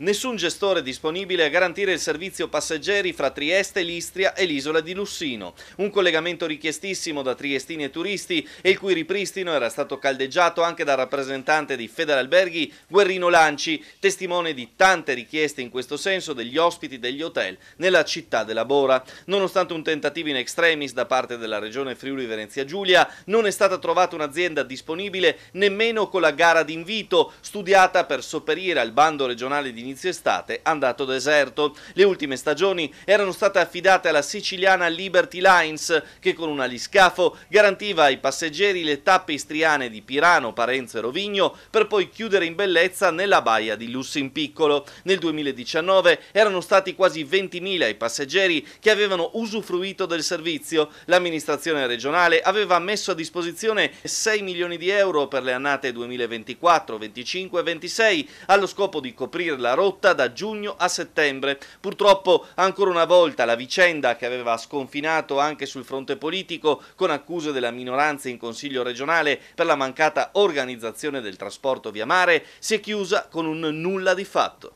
Nessun gestore disponibile a garantire il servizio passeggeri fra Trieste, l'Istria e l'isola di Lussino. Un collegamento richiestissimo da triestini e turisti e il cui ripristino era stato caldeggiato anche dal rappresentante di Federalberghi Guerrino Lanci, testimone di tante richieste in questo senso degli ospiti degli hotel nella città della Bora. Nonostante un tentativo in extremis da parte della regione Friuli Venezia Giulia, non è stata trovata un'azienda disponibile nemmeno con la gara d'invito studiata per sopperire al bando regionale di inizio estate andato deserto. Le ultime stagioni erano state affidate alla siciliana Liberty Lines che con un aliscafo garantiva ai passeggeri le tappe istriane di Pirano, Parenzo e Rovigno per poi chiudere in bellezza nella baia di Lussin Piccolo. Nel 2019 erano stati quasi 20.000 i passeggeri che avevano usufruito del servizio. L'amministrazione regionale aveva messo a disposizione 6 milioni di euro per le annate 2024, 2025 e 26 allo scopo di coprire la rotta da giugno a settembre. Purtroppo ancora una volta la vicenda che aveva sconfinato anche sul fronte politico con accuse della minoranza in Consiglio regionale per la mancata organizzazione del trasporto via mare si è chiusa con un nulla di fatto.